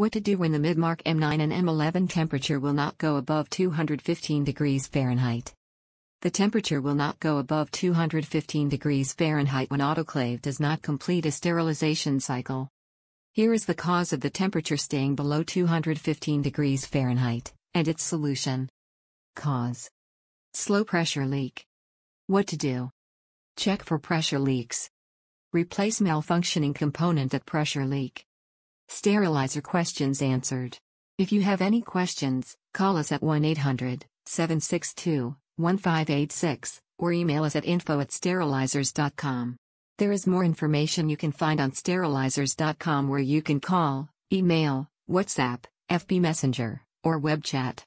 What to do when the Midmark M9 and M11 temperature will not go above 215 degrees Fahrenheit. The temperature will not go above 215 degrees Fahrenheit when autoclave does not complete a sterilization cycle. Here is the cause of the temperature staying below 215 degrees Fahrenheit, and its solution. Cause Slow pressure leak. What to do? Check for pressure leaks. Replace malfunctioning component at pressure leak. Sterilizer questions answered. If you have any questions, call us at 1 800 762 1586 or email us at info at sterilizers.com. There is more information you can find on sterilizers.com where you can call, email, WhatsApp, FB Messenger, or web chat.